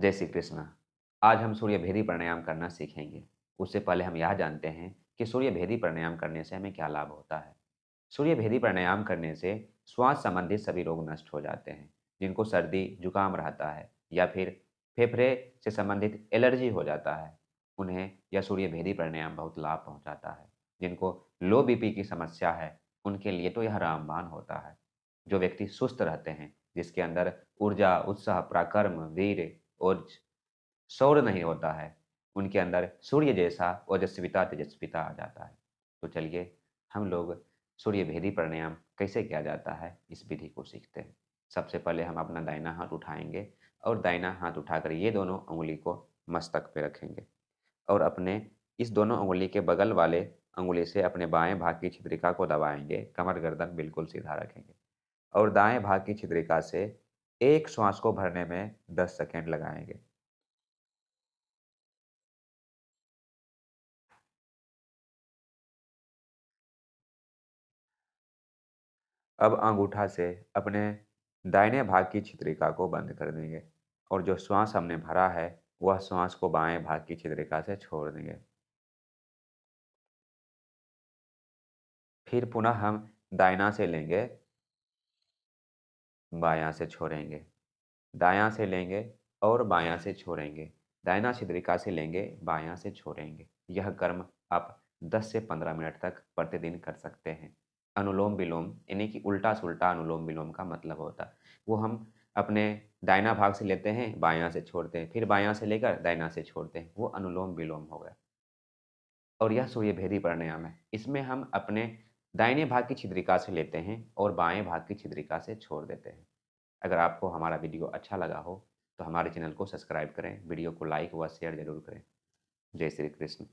जय श्री कृष्ण आज हम सूर्य भेदी प्राणायाम करना सीखेंगे उससे पहले हम यह जानते हैं कि सूर्य भेदी प्राणायाम करने से हमें क्या लाभ होता है सूर्य भेदी प्राणायाम करने से श्वास संबंधित सभी रोग नष्ट हो जाते हैं जिनको सर्दी जुकाम रहता है या फिर फेफड़े से संबंधित एलर्जी हो जाता है उन्हें यह सूर्य भेदी प्राणायाम बहुत लाभ पहुँचाता है जिनको लो बीपी की समस्या है उनके लिए तो यह रामबान होता है जो व्यक्ति सुस्त रहते हैं जिसके अंदर ऊर्जा उत्साह पराक्रम वीर और सौर नहीं होता है उनके अंदर सूर्य जैसा ओजस्विता तेजस्विता आ जाता है तो चलिए हम लोग सूर्य भेदी प्राणायाम कैसे किया जाता है इस विधि को सीखते हैं सबसे पहले हम अपना दाइना हाथ उठाएंगे और दाइना हाथ उठाकर ये दोनों उंगली को मस्तक पे रखेंगे और अपने इस दोनों उंगली के बगल वाले उंगली से अपने बाएं भाग की छिद्रिका को दबाएंगे कमर गर्दन बिल्कुल सीधा रखेंगे और दाएं भाग की छिद्रिका से एक श्वास को भरने में 10 सेकेंड लगाएंगे अब अंगूठा से अपने दाहिने भाग की छित्रिका को बंद कर देंगे और जो श्वास हमने भरा है वह श्वास को बाएं भाग की छित्रिका से छोड़ देंगे फिर पुनः हम दाइना से लेंगे बायां से छोड़ेंगे दायां से लेंगे और बायां से छोड़ेंगे दायना छिद्रिका से लेंगे बायां से छोड़ेंगे यह कर्म आप 10 से 15 मिनट तक प्रतिदिन कर सकते हैं अनुलोम विलोम यानी कि उल्टा सुल्टा अनुलोम विलोम का मतलब होता वो हम अपने दायना भाग से लेते हैं बायां से छोड़ते हैं फिर बायां से लेकर दायना से छोड़ते हैं वो अनुलोम विलोम हो गया और यह सूर्य भेदी प्राणायाम है इसमें हम अपने दाहिने भाग की छिद्रिका से लेते हैं और बाएं भाग की छिद्रिका से छोड़ देते हैं अगर आपको हमारा वीडियो अच्छा लगा हो तो हमारे चैनल को सब्सक्राइब करें वीडियो को लाइक व शेयर जरूर करें जय श्री कृष्ण